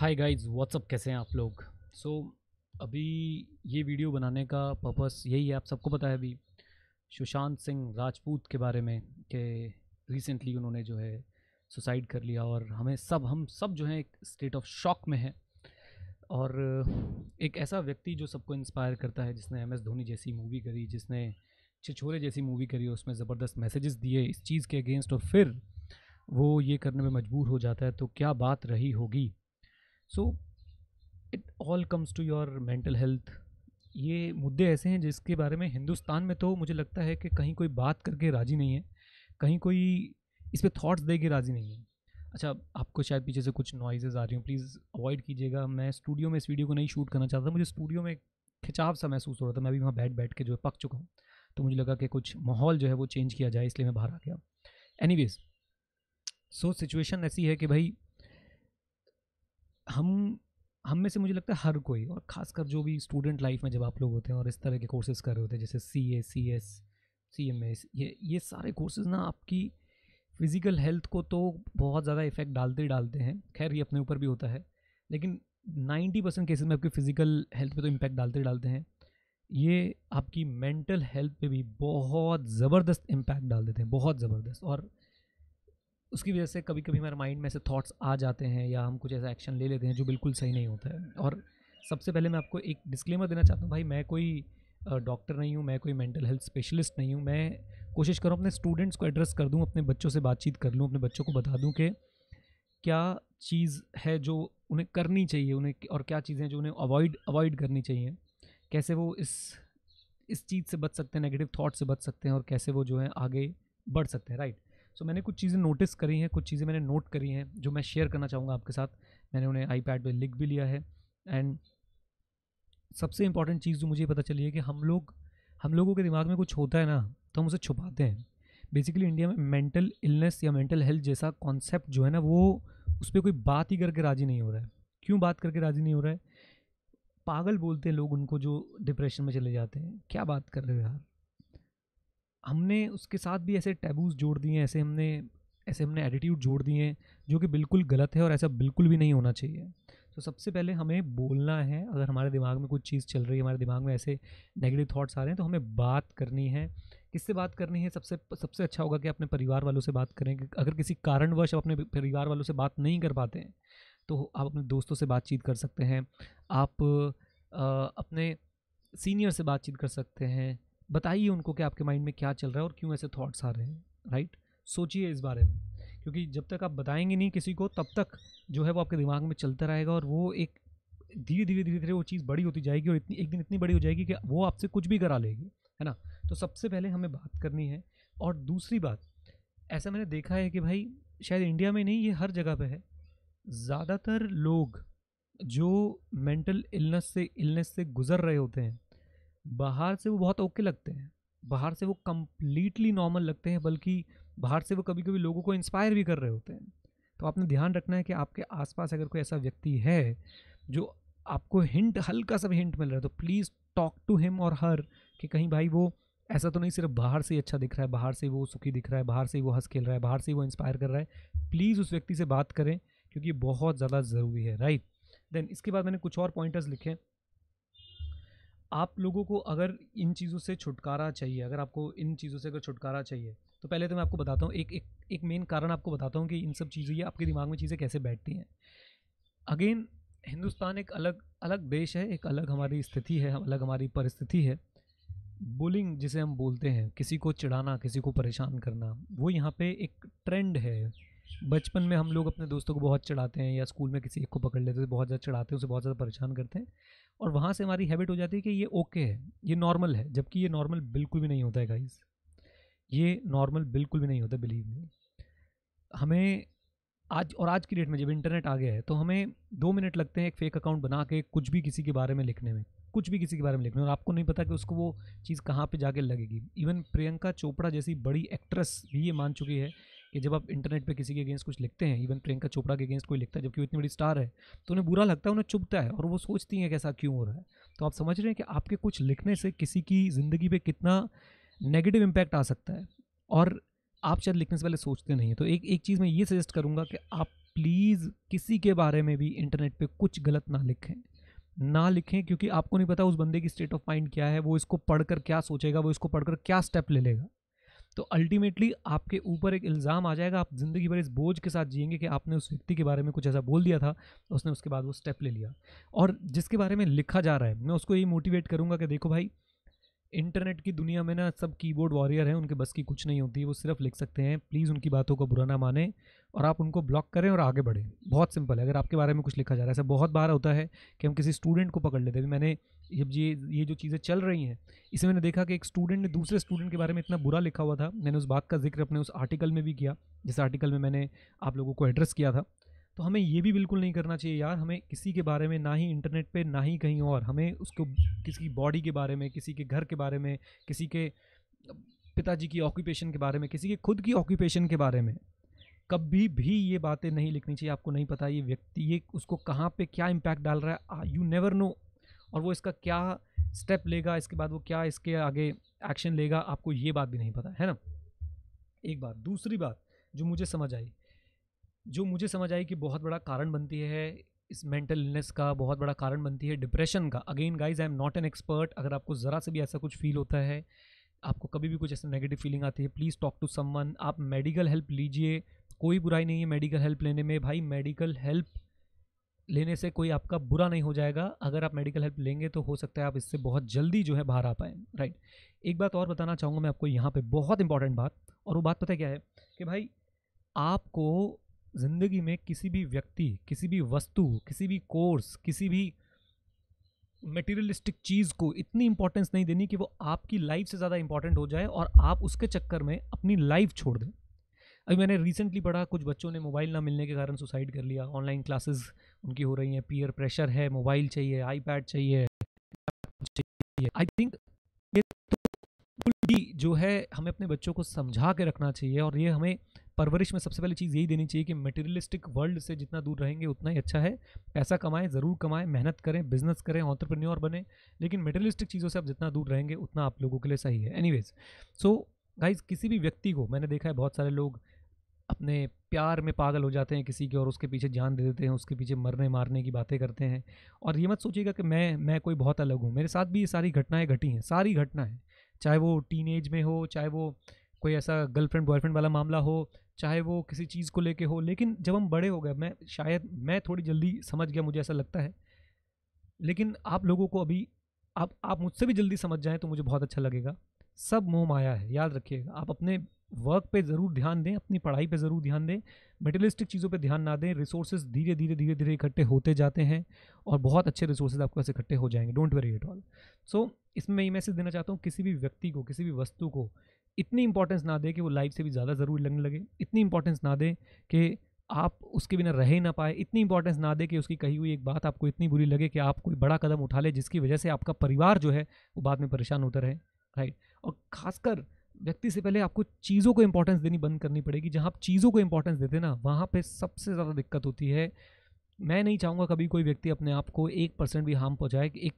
Hi guys what's up कैसे हैं आप लोग सो so, अभी ये वीडियो बनाने का पर्पस यही है आप सबको पता है अभी सुशांत सिंह राजपूत के बारे में कि रिसेंटली उन्होंने जो है सुसाइड कर लिया और हमें सब हम सब जो हैं एक स्टेट ऑफ शॉक में हैं और एक ऐसा व्यक्ति जो सबको इंस्पायर करता है जिसने एम एस धोनी जैसी मूवी करी जिसने छिछोरे जैसी मूवी करी उसमें ज़बरदस्त मैसेजेस दिए इस चीज़ के अगेंस्ट और फिर वो ये करने में मजबूर हो जाता है तो क्या बात रही होगी so it all comes to your mental health ये मुद्दे ऐसे हैं जिसके बारे में हिंदुस्तान में तो मुझे लगता है कि कहीं कोई बात करके राज़ी नहीं है कहीं कोई इस पर थाट्स दे के राज़ी नहीं है अच्छा आपको शायद पीछे से कुछ नॉइजेज आ रही हूँ प्लीज़ अवॉइड कीजिएगा मैं स्टूडियो में इस वीडियो को नहीं शूट करना चाहता मुझे स्टूडियो में खिंचाव सा महसूस हो रहा था मैं भी वहाँ बैठ बैठ के जो है पक चुका हूँ तो मुझे लगा कि कुछ माहौल जो है वो चेंज किया जाए इसलिए मैं बाहर आ गया एनी वेज सो सिचुएशन ऐसी है कि भाई हम हम में से मुझे लगता है हर कोई और ख़ासकर जो भी स्टूडेंट लाइफ में जब आप लोग होते हैं और इस तरह के कोर्सेज़ कर रहे होते हैं जैसे C A C S C M S ये ये सारे कोर्सेज़ ना आपकी फ़िज़िकल हेल्थ को तो बहुत ज़्यादा इफ़ेक्ट डालते ही डालते हैं खैर ये अपने ऊपर भी होता है लेकिन नाइन्टी परसेंट केसेज में आपकी फ़िज़िकल हेल्थ पे तो इम्पैक्ट डालते ही डालते हैं ये आपकी मेंटल हेल्थ पे भी बहुत ज़बरदस्त इम्पैक्ट डाल देते हैं बहुत ज़बरदस्त और उसकी वजह से कभी कभी हमारे माइंड में से थॉट्स आ जाते हैं या हम कुछ ऐसा एक्शन ले लेते हैं जो बिल्कुल सही नहीं होता है और सबसे पहले मैं आपको एक डिस्क्लेमर देना चाहता हूँ भाई मैं कोई डॉक्टर नहीं हूँ मैं कोई मेंटल हेल्थ स्पेशलिस्ट नहीं हूँ मैं कोशिश करूँ अपने स्टूडेंट्स को एड्रेस कर दूँ अपने बच्चों से बातचीत कर लूँ अपने बच्चों को बता दूँ कि क्या चीज़ है जो उन्हें करनी चाहिए उन्हें और क्या चीज़ें जो उन्हें अवॉइड अवॉइड करनी चाहिए कैसे वो इस इस चीज़ से बच सकते हैं नेगेटिव थाट से बच सकते हैं और कैसे वो जो है आगे बढ़ सकते हैं राइट सो मैंने कुछ चीज़ें नोटिस करी हैं कुछ चीज़ें मैंने नोट करी हैं जो मैं शेयर करना चाहूँगा आपके साथ मैंने उन्हें आई पैड पर लिख भी लिया है एंड सबसे इम्पॉर्टेंट चीज़ जो मुझे पता चली है कि हम लोग हम लोगों के दिमाग में कुछ होता है ना तो हम उसे छुपाते हैं बेसिकली इंडिया में मेंटल इलनेस या मेंटल हेल्थ जैसा कॉन्सेप्ट जो है ना वो उस पर कोई बात ही करके राज़ी नहीं हो रहा है क्यों बात करके राज़ी नहीं हो रहा है पागल बोलते हैं लोग उनको जो डिप्रेशन में चले जाते हैं क्या बात कर रहे हो यार हमने उसके साथ भी ऐसे टैबूज जोड़ दिए हैं ऐसे हमने ऐसे हमने एटीट्यूड जोड़ दिए हैं जो कि बिल्कुल गलत है और ऐसा बिल्कुल भी नहीं होना चाहिए तो सबसे पहले हमें बोलना है अगर हमारे दिमाग में कुछ चीज़ चल रही है हमारे दिमाग में ऐसे नेगेटिव थॉट्स आ रहे हैं तो हमें बात करनी है किससे बात करनी है सबसे सबसे अच्छा होगा कि अपने परिवार वालों से बात करें कि अगर किसी कारणवश आप अपने परिवार वालों से बात नहीं कर पाते हैं तो आप अपने दोस्तों से बातचीत कर सकते हैं आप आ, अपने सीनियर से बातचीत कर सकते हैं बताइए उनको कि आपके माइंड में क्या चल रहा है और क्यों ऐसे थॉट्स आ रहे हैं राइट सोचिए इस बारे में क्योंकि जब तक आप बताएंगे नहीं किसी को तब तक जो है वो आपके दिमाग में चलता रहेगा और वो एक धीरे धीरे धीरे धीरे वो चीज़ बड़ी होती जाएगी और इतनी एक दिन इतनी बड़ी हो जाएगी कि वो आपसे कुछ भी करा लेगी है ना तो सबसे पहले हमें बात करनी है और दूसरी बात ऐसा मैंने देखा है कि भाई शायद इंडिया में नहीं ये हर जगह पर है ज़्यादातर लोग जो मेंटल इलनेस से इलनेस से गुज़र रहे होते हैं बाहर से वो बहुत ओके लगते हैं बाहर से वो कम्प्लीटली नॉर्मल लगते हैं बल्कि बाहर से वो कभी कभी लोगों को इंस्पायर भी कर रहे होते हैं तो आपने ध्यान रखना है कि आपके आसपास अगर कोई ऐसा व्यक्ति है जो आपको हिंट हल्का सा भी हिंट मिल रहा है तो प्लीज़ टॉक टू हिम और हर कि कहीं भाई वो ऐसा तो नहीं सिर्फ बाहर से ही अच्छा दिख रहा है बाहर से वो सुखी दिख रहा है बाहर से वो हंस खेल रहा है बाहर से वो इंस्पायर कर रहा है प्लीज़ उस व्यक्ति से बात करें क्योंकि बहुत ज़्यादा ज़रूरी है राइट देन इसके बाद मैंने कुछ और पॉइंटर्स लिखे आप लोगों को अगर इन चीज़ों से छुटकारा चाहिए अगर आपको इन चीज़ों से अगर छुटकारा चाहिए तो पहले तो मैं आपको बताता हूँ एक एक एक मेन कारण आपको बताता हूँ कि इन सब चीज़ें आपके दिमाग में चीज़ें कैसे बैठती हैं अगेन हिंदुस्तान एक अलग अलग देश है एक अलग हमारी स्थिति है अलग हमारी परिस्थिति है बुलिंग जिसे हम बोलते हैं किसी को चिढ़ाना किसी को परेशान करना वो यहाँ पे एक ट्रेंड है बचपन में हम लोग अपने दोस्तों को बहुत चढ़ाते हैं या स्कूल में किसी एक को पकड़ लेते हैं तो बहुत ज़्यादा चढ़ाते हैं उसे बहुत ज़्यादा परेशान करते हैं और वहाँ से हमारी हैबिट हो जाती है कि ये ओके है ये नॉर्मल है जबकि ये नॉर्मल बिल्कुल भी नहीं होता है गाइस ये नॉर्मल बिल्कुल भी नहीं होता बिलीव मी हमें आज और आज की डेट में जब इंटरनेट आ गया है तो हमें दो मिनट लगते हैं एक फेक अकाउंट बना के कुछ भी किसी के बारे में लिखने में कुछ भी किसी के बारे में लिखने में और आपको नहीं पता कि उसको वो चीज़ कहाँ पर जाके लगेगी इवन प्रियंका चोपड़ा जैसी बड़ी एक्ट्रेस भी ये मान चुकी है कि जब आप इंटरनेट पे किसी के अगेंस्ट कुछ लिखते हैं इवन प्रियंका चोपड़ा के अगेंस्ट कोई लिखता है जबकि वो इतनी बड़ी स्टार है तो उन्हें बुरा लगता है उन्हें चुभता है और वो सोचती हैं कि ऐसा क्यों हो रहा है तो आप समझ रहे हैं कि आपके कुछ लिखने से किसी की ज़िंदगी पर कितना नेगेटिव इम्पैक्ट आ सकता है और आप शायद लिखने से पहले सोचते नहीं हैं तो एक एक चीज़ मैं ये सजेस्ट करूँगा कि आप प्लीज़ किसी के बारे में भी इंटरनेट पर कुछ गलत ना लिखें ना लिखें क्योंकि आपको नहीं पता उस बंदे की स्टेट ऑफ माइंड क्या है वो इसको पढ़कर क्या सोचेगा वो इसको पढ़कर क्या स्टेप ले लेगा तो अल्टीमेटली आपके ऊपर एक इल्ज़ाम आ जाएगा आप ज़िंदगी भर इस बोझ के साथ जिएंगे कि आपने उस व्यक्ति के बारे में कुछ ऐसा बोल दिया था उसने उसके बाद वो स्टेप ले लिया और जिसके बारे में लिखा जा रहा है मैं उसको ये मोटिवेट करूँगा कि देखो भाई इंटरनेट की दुनिया में ना सब कीबोर्ड वॉरियर हैं उनके बस की कुछ नहीं होती वो सिर्फ लिख सकते हैं प्लीज़ उनकी बातों को बुरा ना माने और आप उनको ब्लॉक करें और आगे बढ़ें बहुत सिंपल है अगर आपके बारे में कुछ लिखा जा रहा है ऐसा बहुत बार होता है कि हम किसी स्टूडेंट को पकड़ लेते हैं मैंने जब ये ये जो चीज़ें चल रही हैं इसे मैंने देखा कि एक स्टूडेंट ने दूसरे स्टूडेंट के बारे में इतना बुरा लिखा हुआ था मैंने उस बात का जिक्र अपने उस आर्टिकल में भी किया जिस आर्टिकल में मैंने आप लोगों को एड्रेस किया था तो हमें ये भी बिल्कुल नहीं करना चाहिए यार हमें किसी के बारे में ना ही इंटरनेट पे ना ही कहीं और हमें उसको किसी की बॉडी के बारे में किसी के घर के बारे में किसी के पिताजी की ऑक्यूपेशन के बारे में किसी के खुद की ऑक्यूपेशन के बारे में कभी भी ये बातें नहीं लिखनी चाहिए आपको नहीं पता ये व्यक्ति ये उसको कहाँ पे क्या इम्पैक्ट डाल रहा है यू नेवर नो और वो इसका क्या स्टेप लेगा इसके बाद वो क्या इसके आगे एक्शन लेगा आपको ये बात भी नहीं पता है ना एक बात दूसरी बात जो मुझे समझ आई जो मुझे समझ आई कि बहुत बड़ा कारण बनती है इस मेंटल इलनेस का बहुत बड़ा कारण बनती है डिप्रेशन का again guys I am not an expert अगर आपको ज़रा से भी ऐसा कुछ फील होता है आपको कभी भी कुछ ऐसा नेगेटिव फीलिंग आती है प्लीज़ टॉक टू समवन आप मेडिकल हेल्प लीजिए कोई बुराई नहीं है मेडिकल हेल्प लेने में भाई मेडिकल हेल्प लेने से कोई आपका बुरा नहीं हो जाएगा अगर आप मेडिकल हेल्प लेंगे तो हो सकता है आप इससे बहुत जल्दी जो है बाहर आ पाए राइट एक बात और बताना चाहूँगा मैं आपको यहाँ पे बहुत इंपॉर्टेंट बात और वो बात पता क्या है कि भाई आपको ज़िंदगी में किसी भी व्यक्ति किसी भी वस्तु किसी भी कोर्स किसी भी मटेरियलिस्टिक चीज़ को इतनी इंपॉर्टेंस नहीं देनी कि वो आपकी लाइफ से ज़्यादा इंपॉर्टेंट हो जाए और आप उसके चक्कर में अपनी लाइफ छोड़ दें अभी मैंने रिसेंटली पढ़ा कुछ बच्चों ने मोबाइल ना मिलने के कारण सुसाइड कर लिया ऑनलाइन क्लासेस उनकी हो रही हैं पीयर प्रेशर है मोबाइल चाहिए आईपैड चाहिए आई थिंक ये तो भी जो है हमें अपने बच्चों को समझा के रखना चाहिए और ये हमें परवरिश में सबसे पहली चीज़ यही देनी चाहिए कि मटेरियलिस्टिक वर्ल्ड से जितना दूर रहेंगे उतना ही अच्छा है पैसा कमाएं ज़रूर कमाएं मेहनत करें बिजनेस करें ऑन्टरप्रेन्योर बने लेकिन मटेरियलिस्टिक चीज़ों से आप जितना दूर रहेंगे उतना आप लोगों के लिए सही है एनी सो गाइज किसी भी व्यक्ति को मैंने देखा है बहुत सारे लोग अपने प्यार में पागल हो जाते हैं किसी के और उसके पीछे जान दे देते हैं उसके पीछे मरने मारने की बातें करते हैं और ये मत सोचिएगा कि मैं मैं कोई बहुत अलग हूँ मेरे साथ भी ये सारी घटनाएं घटी हैं सारी घटनाएं चाहे वो टीन में हो चाहे वो कोई ऐसा गर्लफ्रेंड बॉयफ्रेंड वाला मामला हो चाहे वो किसी चीज़ को लेके हो लेकिन जब हम बड़े हो गए मैं शायद मैं थोड़ी जल्दी समझ गया मुझे ऐसा लगता है लेकिन आप लोगों को अभी आप आप मुझसे भी जल्दी समझ जाएं तो मुझे बहुत अच्छा लगेगा सब मोह माया है याद रखिएगा आप अपने वर्क पे ज़रूर ध्यान दें अपनी पढ़ाई पे ज़रूर ध्यान दें मेटेलिस्टिक चीज़ों पे ध्यान ना दें रिसोर्सेज धीरे धीरे धीरे धीरे इकट्ठे होते जाते हैं और बहुत अच्छे रिसोर्सेज आपके पास इकट्ठे हो जाएंगे don't worry at all so इसमें मैं ये मैसेज देना चाहता हूँ किसी भी व्यक्ति को किसी भी वस्तु को इतनी इंपॉर्टेंस ना दें कि वो लाइफ से भी ज़्यादा ज़रूरी लगने लगे इतनी इंपॉर्टेंस ना दें कि आप उसके बिना रह ही ना पाए इतनी इंपॉर्टेंस ना दे कि उसकी कही हुई एक बात आपको इतनी बुरी लगे कि आप कोई बड़ा कदम उठा ले जिसकी वजह से आपका परिवार जो है वो बाद में परेशान होता रहे राइट और ख़ासकर व्यक्ति से पहले आपको चीज़ों को इंपॉर्टेंस देनी बंद करनी पड़ेगी जहाँ आप चीज़ों को इंपॉर्टेंस देते ना वहाँ पर सबसे ज़्यादा दिक्कत होती है मैं नहीं चाहूँगा कभी कोई व्यक्ति अपने आप को एक परसेंट भी हार्म पहुँचाए एक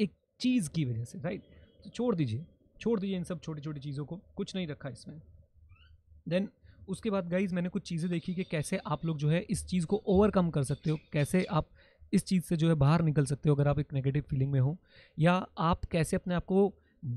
एक चीज़ की वजह से राइट तो छोड़ दीजिए छोड़ दीजिए इन सब छोटी छोटी चीज़ों को कुछ नहीं रखा इसमें देन उसके बाद गाइज मैंने कुछ चीज़ें देखी कि कैसे आप लोग जो है इस चीज़ को ओवरकम कर सकते हो कैसे आप इस चीज़ से जो है बाहर निकल सकते हो अगर आप एक नेगेटिव फीलिंग में हो या आप कैसे अपने आप को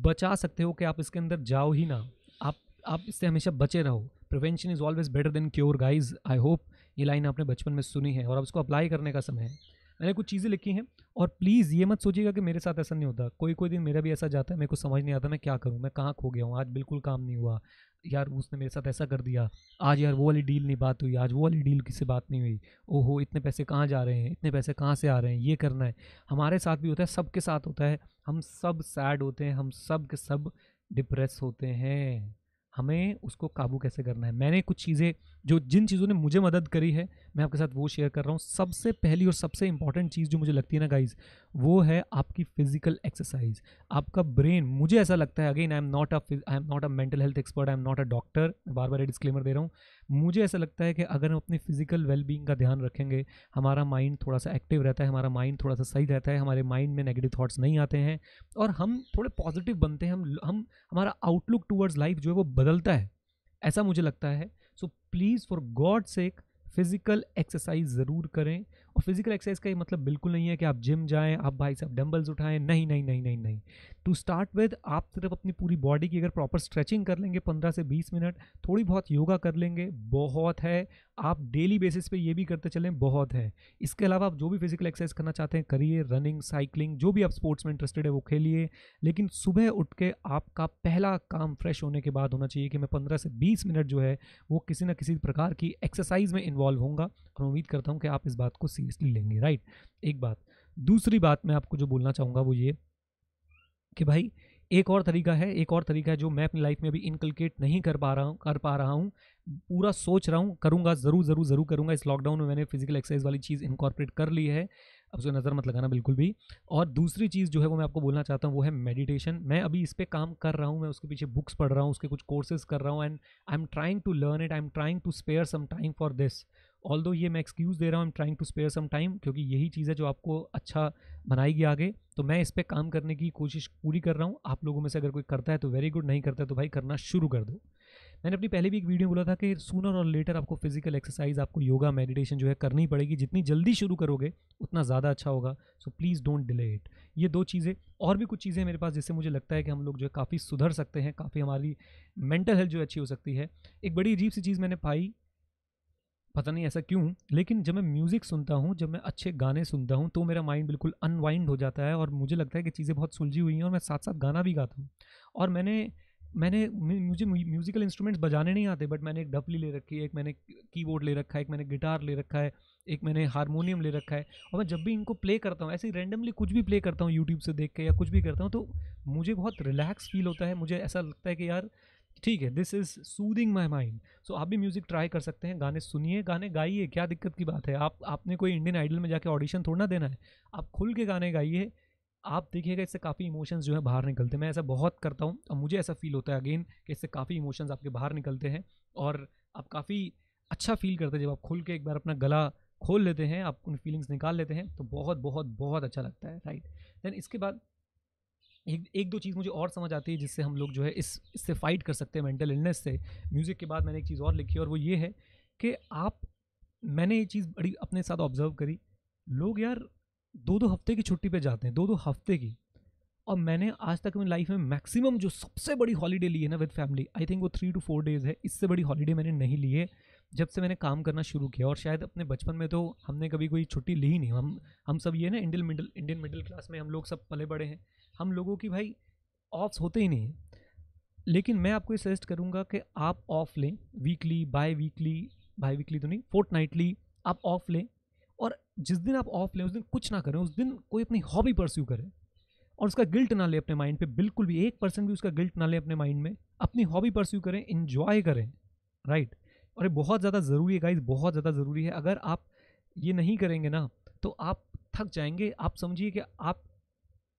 बचा सकते हो कि आप इसके अंदर जाओ ही ना आप आप इससे हमेशा बचे रहो prevention is always better than cure guys I hope ये लाइन आपने बचपन में सुनी है और अब इसको अप्लाई करने का समय है मैंने कुछ चीज़ें लिखी हैं और प्लीज़ ये मत सोचिएगा कि मेरे साथ ऐसा नहीं होता कोई कोई दिन मेरा भी ऐसा जाता है मेरे को समझ नहीं आता मैं क्या करूँ मैं कहाँ खो गया हूँ आज बिल्कुल काम नहीं हुआ यार उसने मेरे साथ ऐसा कर दिया आज यार वो वाली डील नहीं बात हुई आज वो वाली डील किसी बात नहीं हुई ओहो इतने पैसे कहाँ जा रहे हैं इतने पैसे कहाँ से आ रहे हैं ये करना है हमारे साथ भी होता है सबके साथ होता है हम सब सैड होते हैं हम सब के सब डिप्रेस होते हैं हमें उसको काबू कैसे करना है मैंने कुछ चीज़ें जो जिन चीज़ों ने मुझे मदद करी है मैं आपके साथ वो शेयर कर रहा हूँ सबसे पहली और सबसे इंपॉर्टेंट चीज़ जो मुझे लगती है ना गाइज वो है आपकी फिजिकल एक्सरसाइज आपका ब्रेन मुझे ऐसा लगता है again I am not a I am not a mental health expert I am not a doctor बार बार डिस्क्लेमर दे रहा हूँ मुझे ऐसा लगता है कि अगर हम अपने फिजिकल वेलबींग का ध्यान रखेंगे हमारा माइंड थोड़ा सा एक्टिव रहता है हमारा माइंड थोड़ा सा सही रहता है हमारे माइंड में नेगेटिव थाट्स नहीं आते हैं और हम थोड़े पॉजिटिव बनते हैं हम हम हमारा आउटलुक टूवर्ड्स लाइफ जो है वो बदलता है ऐसा मुझे लगता है so please for God sake physical exercise ज़रूर करें और फिजिकल एक्सरसाइज का ये मतलब बिल्कुल नहीं है कि आप जिम जाएं आप भाई साहब डम्बल्स उठाएं नहीं नहीं नहीं नहीं नहीं टू स्टार्ट विद आप सिर्फ अपनी पूरी बॉडी की अगर प्रॉपर स्ट्रेचिंग कर लेंगे पंद्रह से बीस मिनट थोड़ी बहुत योगा कर लेंगे बहुत है आप डेली बेसिस पे ये भी करते चलें बहुत है इसके अलावा आप जो भी फिजिकल एक्सरसाइज करना चाहते हैं करिए रनिंग साइकिलिंग जो भी आप स्पोर्ट्स में इंटरेस्टेड है वो खेलिए लेकिन सुबह उठ के आपका पहला काम फ्रेश होने के बाद होना चाहिए कि मैं पंद्रह से बीस मिनट जो है वो किसी ना किसी प्रकार की एक्सरसाइज में इन्वॉल्व होऊंगा और उम्मीद करता हूँ कि आप इस बात को सीरियसली लेंगे राइट एक बात दूसरी बात मैं आपको जो बोलना चाहूँगा वो ये कि भाई एक और तरीका है एक और तरीका है जो मैं अपनी लाइफ में अभी इनकलकेट नहीं कर पा रहा हूँ कर पा रहा हूँ पूरा सोच रहा हूँ करूँगा ज़रूर ज़रूर ज़रूर करूँगा इस लॉकडाउन में मैंने फिजिकल एक्सरसाइज वाली चीज़ इनकॉर्पोरेट कर ली है अब उसे नज़र मत लगाना बिल्कुल भी और दूसरी चीज़ जो है वो मैं आपको बोलना चाहता हूँ वो है मेडिटेशन मैं अभी इस पर काम कर रहा हूँ मैं उसके पीछे बुक्स पढ़ रहा हूँ उसके कुछ कोर्सेज कर रहा हूँ and I am trying to learn it I am trying to spare some time for this all though ये मैं एक्सक्यूज़ दे रहा हूँ am trying to spare some time क्योंकि यही चीज़ है जो आपको अच्छा बनाएगी आगे तो मैं इस पर काम करने की कोशिश पूरी कर रहा हूँ आप लोगों में से अगर कोई करता है तो वेरी गुड नहीं करता है तो भाई करना शुरू कर दो मैंने अपनी पहले भी एक वीडियो बोला था कि सूनर और लेटर आपको फिजिकल एक्सरसाइज आपको योगा मेडिटेशन जो है करनी पड़ेगी जितनी जल्दी शुरू करोगे उतना ज़्यादा अच्छा होगा so please don't delay it ये दो चीज़ें और भी कुछ चीज़ें मेरे पास जिससे मुझे लगता है कि हम लोग जो है काफ़ी सुधर सकते हैं काफ़ी हमारी मेंटल हेल्थ जो अच्छी हो सकती है एक बड़ी अजीब सी चीज़ मैंने पाई पता नहीं ऐसा क्यों लेकिन जब मैं म्यूज़िक सुनता हूँ जब मैं अच्छे गाने सुनता हूँ तो मेरा माइंड बिल्कुल अनवाइंड हो जाता है और मुझे लगता है कि चीज़ें बहुत सुलझी हुई हैं और मैं साथ साथ गाना भी गाता हूँ और मैंने मैंने मुझे म्यूज़िकल इंस्ट्रूमेंट्स बजाने नहीं आते बट मैंने एक डफली e ले रखी है एक मैंने कीबोर्ड ले रखा है एक मैंने गिटार ले रखा है एक मैंने हारमोनियम ले रखा है और मैं जब भी इनको प्ले करता हूँ ऐसे ही रैंडमली कुछ भी प्ले करता हूँ यूट्यूब से देख के या कुछ भी करता हूँ तो मुझे बहुत रिलैक्स फील होता है मुझे ऐसा लगता है कि यार ठीक है this is soothing my mind so आप भी म्यूज़िक ट्राई कर सकते हैं गाने सुनिए गाने गाइए क्या दिक्कत की बात है आप आपने कोई इंडियन आइडल में जाके ऑडिशन थोड़ा ना देना है आप खुल के गाने गाइए आप देखिएगा इससे काफ़ी इमोशंस जो है बाहर निकलते हैं मैं ऐसा बहुत करता हूँ और मुझे ऐसा फील होता है अगेन कि इससे काफ़ी इमोशंस आपके बाहर निकलते हैं और आप काफ़ी अच्छा फील करते हैं जब आप खुल के एक बार अपना गला खोल लेते हैं आप उन फीलिंग्स निकाल लेते हैं तो बहुत बहुत बहुत अच्छा लगता है राइट देन इसके बाद एक एक दो चीज़ मुझे और समझ आती है जिससे हम लोग जो है इस इससे फाइट कर सकते हैं मेंटल इलनेस से म्यूज़िक के बाद मैंने एक चीज़ और लिखी और वो ये है कि आप मैंने ये चीज़ बड़ी अपने साथ ऑब्जर्व करी लोग यार दो दो हफ्ते की छुट्टी पे जाते हैं दो दो हफ्ते की और मैंने आज तक मेरी लाइफ में मैक्सिमम जो सबसे बड़ी हॉलीडे ली है ना विद फैमिली आई थिंक वो थ्री टू फोर डेज़ है इससे बड़ी हॉलीडे मैंने नहीं ली है जब से मैंने काम करना शुरू किया और शायद अपने बचपन में तो हमने कभी कोई छुट्टी ली ही नहीं हम हम सब ये ना Indian middle Indian middle class में हम लोग सब पले बड़े हैं हम लोगों की भाई ऑफ्स होते ही नहीं हैं लेकिन मैं आपको ये सजेस्ट करूँगा कि आप ऑफ लें weekly biweekly biweekly तो नहीं फोर्थ नाइटली आप ऑफ लें और जिस दिन आप ऑफ लें उस दिन कुछ ना करें उस दिन कोई अपनी हॉबी परस्यू करें और उसका गिल्ट ना लें अपने माइंड पे बिल्कुल भी एक परसेंट भी उसका गिल्ट ना लें अपने माइंड में अपनी हॉबी परस्यू करें इन्जॉय करें राइट और ये बहुत ज़्यादा ज़रूरी है गाइज बहुत ज़्यादा ज़रूरी है अगर आप ये नहीं करेंगे ना तो आप थक जाएंगे आप समझिए कि आप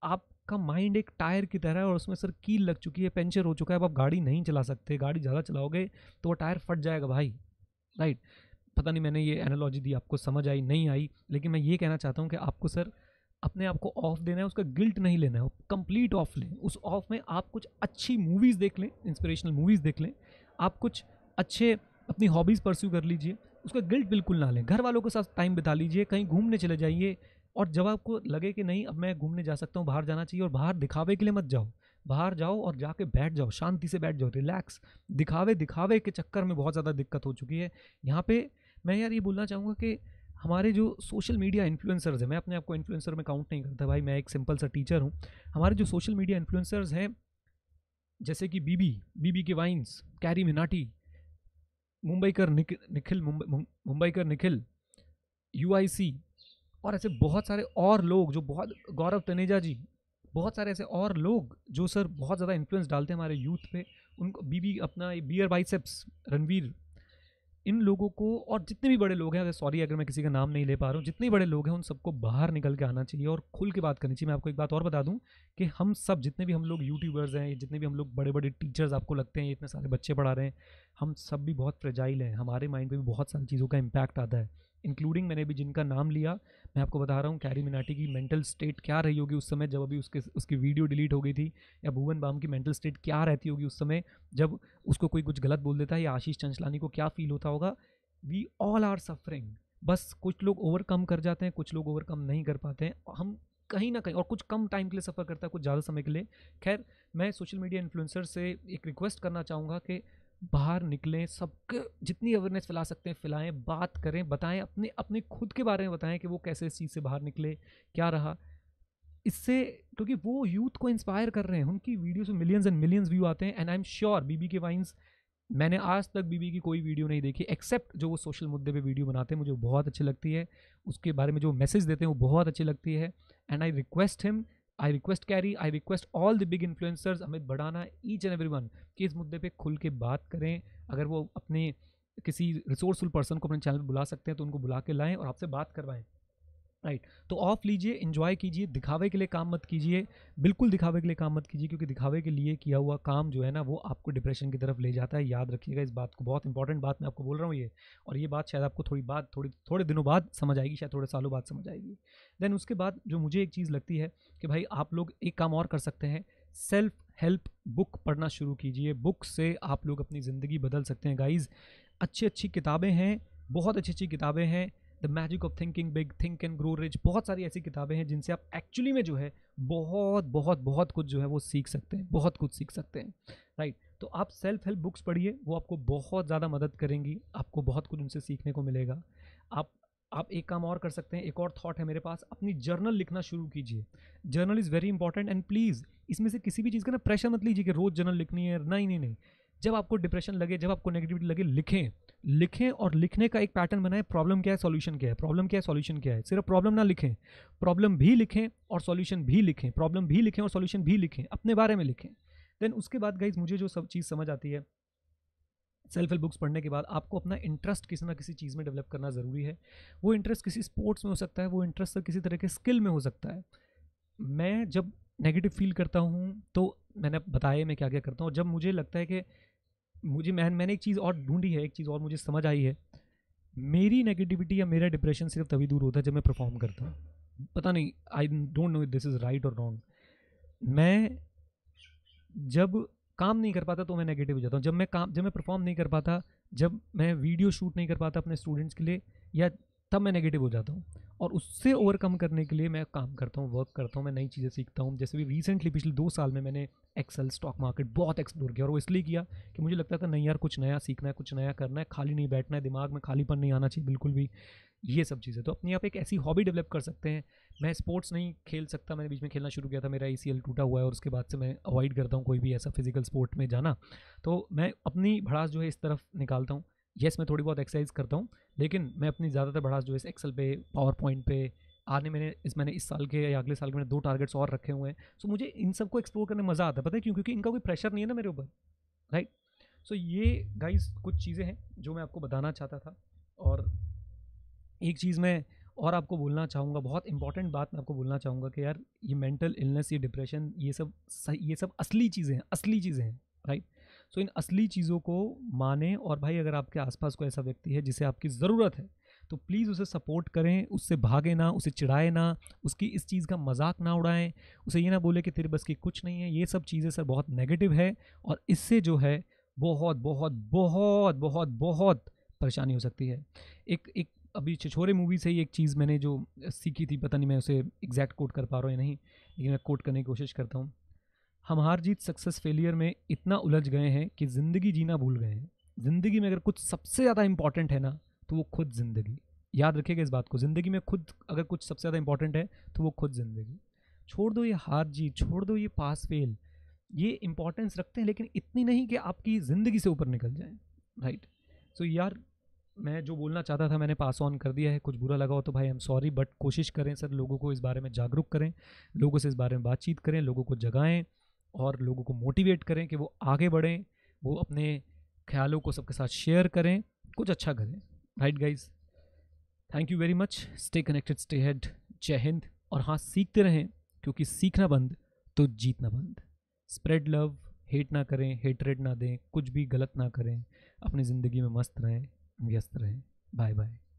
आप आपका माइंड एक टायर की तरह है और उसमें सर कील लग चुकी है पंचर हो चुका है अब आप गाड़ी नहीं चला सकते गाड़ी ज़्यादा चलाओगे तो वो टायर फट जाएगा भाई राइट पता नहीं मैंने ये एनालॉजी दी आपको समझ आई नहीं आई लेकिन मैं ये कहना चाहता हूँ कि आपको सर अपने आप को ऑफ देना है उसका गिल्ट नहीं लेना है कंप्लीट ऑफ लें उस ऑफ में आप कुछ अच्छी मूवीज़ देख लें इंस्पिरेशनल मूवीज़ देख लें आप कुछ अच्छे अपनी हॉबीज़ परस्यू कर लीजिए उसका गिल्ट बिल्कुल ना लें घर वालों के साथ टाइम बिता लीजिए कहीं घूमने चले जाइए और जब आपको लगे कि नहीं अब मैं घूमने जा सकता हूँ बाहर जाना चाहिए और बाहर दिखावे के लिए मत जाओ बाहर जाओ और जाके बैठ जाओ शांति से बैठ जाओ रिलैक्स दिखावे दिखावे के चक्कर में बहुत ज़्यादा दिक्कत हो चुकी है यहाँ पे मैं यार ये बोलना चाहूँगा कि हमारे जो सोशल मीडिया इन्फ्लुएंसर्स हैं मैं अपने आप को इन्फ्लुएंसर में काउंट नहीं करता भाई मैं एक सिंपल सा टीचर हूँ हमारे जो सोशल मीडिया इन्फ्लुएंसर्स हैं जैसे कि बीबी बीबी के वाइन्स कैरी मिनाटी मुंबई कर निखिल मुंबई कर निखिल यू आई सी और ऐसे बहुत सारे और लोग जो बहुत गौरव तनेजा जी बहुत सारे ऐसे और लोग जो सर बहुत ज़्यादा इन्फ्लुएंस डालते हैं हमारे यूथ पे उनको बीबी अपना ये बियर बाइसेप्स रणवीर इन लोगों को और जितने भी बड़े लोग हैं अगर सॉरी अगर मैं किसी का नाम नहीं ले पा रहा हूँ जितने बड़े लोग हैं उन सबको बाहर निकल के आना चाहिए और खुल के बात करनी चाहिए मैं आपको एक बात और बता दूँ कि हम सब जितने भी हम लोग यूट्यूबर्स हैं जितने भी हम लोग बड़े बड़े टीचर्स आपको लगते हैं इतने सारे बच्चे पढ़ा रहे हैं हम सब भी बहुत फ्रेजाइल हैं हमारे माइंड पर भी बहुत सारी चीज़ों का इम्पैक्ट आता है इंक्लूडिंग मैंने भी जिनका नाम लिया मैं आपको बता रहा हूँ कैरी मिनाटी की मेंटल स्टेट क्या रही होगी उस समय जब अभी उसके उसकी वीडियो डिलीट हो गई थी या भुवन बाम की मेंटल स्टेट क्या रहती होगी उस समय जब उसको कोई कुछ गलत बोल देता है या आशीष चंचलानी को क्या फील होता होगा वी ऑल आर सफरिंग बस कुछ लोग ओवरकम कर जाते हैं कुछ लोग ओवरकम नहीं कर पाते हैं हम कहीं ना कहीं और कुछ कम टाइम के लिए सफ़र करता है कुछ ज़्यादा समय के लिए खैर मैं सोशल मीडिया इन्फ्लुएंसर से एक रिक्वेस्ट करना चाहूँगा कि बाहर निकलें सबके जितनी अवेयरनेस फैला सकते हैं फैलाएं बात करें बताएं अपने अपने खुद के बारे में बताएं कि वो कैसे इस चीज़ से बाहर निकले क्या रहा इससे क्योंकि वो यूथ को इंस्पायर कर रहे हैं उनकी वीडियो से मिलियंस एंड मिलियंस व्यू आते हैं and I am sure BB के वाइन्स मैंने आज तक बीबी की कोई वीडियो नहीं देखी एक्सेप्ट जो वो सोशल मुद्दे पे वीडियो बनाते हैं मुझे बहुत अच्छी लगती है उसके बारे में जो मैसेज देते हैं वो बहुत अच्छी लगती है and I request him I request Carry I request all the big influencers Amit Bhadana each and every one कि इस मुद्दे पे खुल के बात करें अगर वो अपने किसी रिसोर्सफुल पर्सन को अपने चैनल बुला सकते हैं तो उनको बुला के लाएँ और आपसे बात करवाएं राइट तो ऑफ लीजिए इन्जॉय कीजिए दिखावे के लिए काम मत कीजिए बिल्कुल दिखावे के लिए काम मत कीजिए क्योंकि दिखावे के लिए किया हुआ काम जो है ना वो आपको डिप्रेशन की तरफ ले जाता है याद रखिएगा इस बात को बहुत इंपॉर्टेंट बात मैं आपको बोल रहा हूँ ये और ये बात शायद आपको थोड़ी बात थोड़ी थोड़े दिनों बाद समझ आएगी शायद थोड़े सालों बाद समझ आएगी देन उसके बाद जो मुझे एक चीज़ लगती है कि भाई आप लोग एक काम और कर सकते हैं सेल्फ हेल्प बुक पढ़ना शुरू कीजिए बुक से आप लोग अपनी ज़िंदगी बदल सकते हैं गाइज़ अच्छी अच्छी किताबें हैं बहुत अच्छी अच्छी किताबें हैं the magic of thinking big think and grow rich बहुत सारी ऐसी किताबें हैं जिनसे आप एक्चुअली में जो है बहुत बहुत बहुत कुछ जो है वो सीख सकते हैं बहुत कुछ सीख सकते हैं राइट right? तो आप सेल्फ हेल्प बुक्स पढ़िए वो आपको बहुत ज़्यादा मदद करेंगी आपको बहुत कुछ उनसे सीखने को मिलेगा आप आप एक काम और कर सकते हैं एक और थॉट है मेरे पास अपनी जर्नल लिखना शुरू कीजिए journal is very important and please इसमें से किसी भी चीज़ का ना प्रेशर मत लीजिए कि रोज़ जर्नल लिखनी है नहीं नहीं नहीं जब आपको डिप्रेशन लगे जब आपको नेगेटिविटी लगे लिखें लिखें और लिखने का एक पैटर्न बनाएं प्रॉब्लम क्या है सॉल्यूशन क्या है प्रॉब्लम क्या है सॉल्यूशन क्या है सिर्फ प्रॉब्लम ना लिखें प्रॉब्लम भी लिखें और सॉल्यूशन भी लिखें प्रॉब्लम भी लिखें और सॉल्यूशन भी लिखें अपने बारे में लिखें देन उसके बाद गाइज मुझे जो सब चीज़ समझ आती है सेल्फ हेल्प बुक्स पढ़ने के बाद आपको अपना इंटरेस्ट किसी ना किसी चीज़ में डेवलप करना ज़रूरी है वो इंटरेस्ट किसी स्पोर्ट्स में हो सकता है वो इंटरेस्ट किसी तरह के स्किल में हो सकता है मैं जब नेगेटिव फील करता हूँ तो मैंने बताया मैं क्या क्या करता हूँ जब मुझे लगता है कि मुझे मैं मैंने एक चीज़ और ढूंढी है एक चीज़ और मुझे समझ आई है मेरी नेगेटिविटी या मेरा डिप्रेशन सिर्फ तभी दूर होता है जब मैं परफॉर्म करता हूँ पता नहीं I don't know this is right और रॉन्ग मैं जब काम नहीं कर पाता तो मैं नेगेटिव हो जाता हूँ जब मैं काम जब मैं परफॉर्म नहीं कर पाता जब मैं वीडियो शूट नहीं कर पाता अपने स्टूडेंट्स के लिए या तब मैं नेगेटिव हो जाता हूँ और उससे ओवरकम करने के लिए मैं काम करता हूँ वर्क करता हूँ मैं नई चीज़ें सीखता हूँ जैसे भी रिसेंटली पिछले दो साल में मैंने एक्सेल स्टॉक मार्केट बहुत एक्सप्लोर किया और वो इसलिए किया कि मुझे लगता था नहीं यार कुछ नया सीखना है कुछ नया करना है खाली नहीं बैठना है दिमाग में खालीपन नहीं आना चाहिए बिल्कुल भी ये सब चीज़ें तो अपने आप एक ऐसी हॉबी डेवलप कर सकते हैं मैं स्पोर्ट्स नहीं खेल सकता मैंने बीच में खेलना शुरू किया था मेरा ई टूटा हुआ है और उसके बाद से मैं अवॉइड करता हूँ कोई भी ऐसा फिजिकल स्पोर्ट में जाना तो मैं अपनी भड़ास जो है इस तरफ निकालता हूँ येस मैं थोड़ी बहुत एक्सरसाइज करता हूँ लेकिन मैं अपनी ज़्यादातर बढ़ा जो है एक्सेल पे पावर पॉइंट पे आने मैंने इस मैंने इस साल के या अगले साल के मैंने दो टारगेट्स और रखे हुए हैं सो मुझे इन सबको एक्सप्लोर करने मज़ा आता है पता है क्यों क्योंकि इनका कोई प्रेशर नहीं है ना मेरे ऊपर राइट सो ये गाइस कुछ चीज़ें हैं जो मैं आपको बताना चाहता था और एक चीज़ मैं और आपको बोलना चाहूँगा बहुत इंपॉर्टेंट बात मैं आपको बोलना चाहूँगा कि यार ये मेंटल इलनेस ये डिप्रेशन ये सब ये सब असली चीज़ें हैं असली चीज़ें हैं राइट सो तो इन असली चीज़ों को माने और भाई अगर आपके आसपास कोई ऐसा व्यक्ति है जिसे आपकी ज़रूरत है तो प्लीज़ उसे सपोर्ट करें उससे भागे ना उसे चिढ़ाए ना उसकी इस चीज़ का मजाक ना उड़ाएं उसे ये ना बोले कि तेरे बस की कुछ नहीं है ये सब चीज़ें सर बहुत नेगेटिव है और इससे जो है बहुत बहुत बहुत बहुत बहुत परेशानी हो सकती है एक एक अभी छिछोरे मूवी से ही एक चीज़ मैंने जो सीखी थी पता नहीं मैं उसे एग्जैक्ट कोट कर पा रहा हूँ या नहीं लेकिन मैं कोट करने की कोशिश करता हूँ हम हार जीत सक्सेस फेलियर में इतना उलझ गए हैं कि ज़िंदगी जीना भूल गए हैं ज़िंदगी में अगर कुछ सबसे ज़्यादा इंपॉर्टेंट है ना तो वो खुद ज़िंदगी याद रखिएगा इस बात को ज़िंदगी में खुद अगर कुछ सबसे ज़्यादा इंपॉर्टेंट है तो वो खुद ज़िंदगी छोड़ दो ये हार जीत छोड़ दो ये पास फेल ये इंपॉर्टेंस रखते हैं लेकिन इतनी नहीं कि आपकी ज़िंदगी से ऊपर निकल जाए राइट सो यार मैं जो बोलना चाहता था मैंने पास ऑन कर दिया है कुछ बुरा लगा हो तो भाई आई एम सॉरी बट कोशिश करें सर लोगों को इस बारे में जागरूक करें लोगों से इस बारे में बातचीत करें लोगों को जगाएं और लोगों को मोटिवेट करें कि वो आगे बढ़ें वो अपने ख्यालों को सबके साथ शेयर करें कुछ अच्छा करें right guys thank you very much stay connected stay head Jai Hind और हाँ सीखते रहें क्योंकि सीखना बंद तो जीतना बंद स्प्रेड लव हेट ना करें हेटरेट ना दें कुछ भी गलत ना करें अपनी ज़िंदगी में मस्त रहें व्यस्त रहें बाय बाय